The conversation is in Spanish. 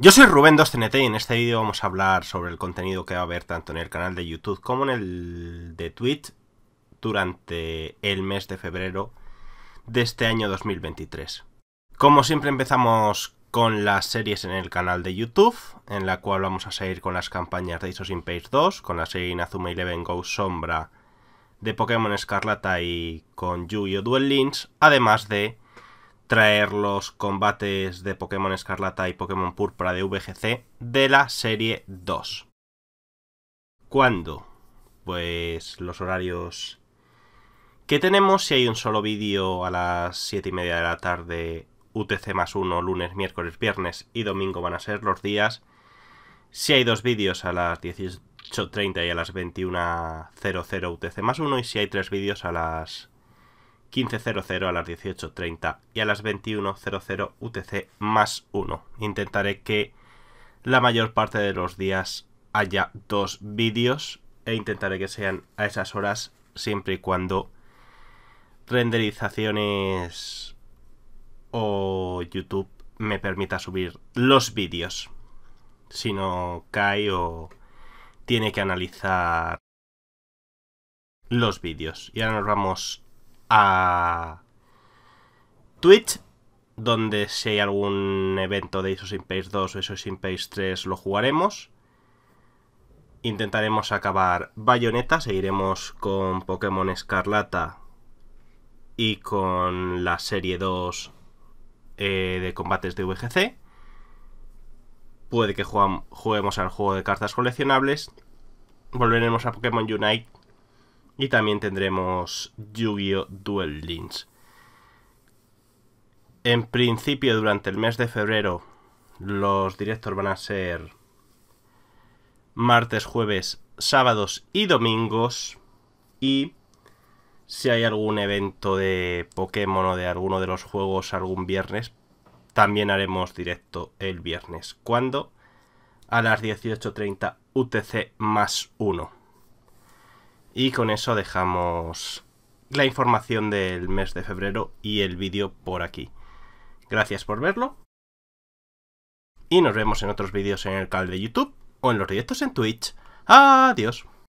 Yo soy Rubén 2 cnt y en este vídeo vamos a hablar sobre el contenido que va a haber tanto en el canal de YouTube como en el de Twitch durante el mes de febrero de este año 2023. Como siempre empezamos con las series en el canal de YouTube, en la cual vamos a seguir con las campañas de Isos in Page 2, con la serie Inazuma Eleven Go Sombra de Pokémon Escarlata y con Yu-Gi-Oh! Duel Links, además de traer los combates de Pokémon Escarlata y Pokémon Púrpura de VGC de la serie 2. ¿Cuándo? Pues los horarios que tenemos. Si hay un solo vídeo a las 7 y media de la tarde, UTC más 1, lunes, miércoles, viernes y domingo van a ser los días. Si hay dos vídeos a las 18.30 y a las 21.00 UTC más 1. Y si hay tres vídeos a las 15.00 a las 18.30 y a las 21.00 UTC más 1. Intentaré que la mayor parte de los días haya dos vídeos e intentaré que sean a esas horas siempre y cuando renderizaciones o YouTube me permita subir los vídeos. Si no cae o tiene que analizar los vídeos. Y ahora nos vamos a Twitch, donde si hay algún evento de Isos page 2 o Isos page 3 lo jugaremos. Intentaremos acabar Bayonetta, seguiremos con Pokémon Escarlata y con la serie 2 eh, de combates de VGC. Puede que juguemos al juego de cartas coleccionables. Volveremos a Pokémon Unite y también tendremos Yu-Gi-Oh! Duel Links. En principio, durante el mes de febrero, los directos van a ser martes, jueves, sábados y domingos. Y si hay algún evento de Pokémon o de alguno de los juegos algún viernes, también haremos directo el viernes. ¿Cuándo? A las 18.30 UTC más 1. Y con eso dejamos la información del mes de febrero y el vídeo por aquí. Gracias por verlo. Y nos vemos en otros vídeos en el canal de YouTube o en los directos en Twitch. Adiós.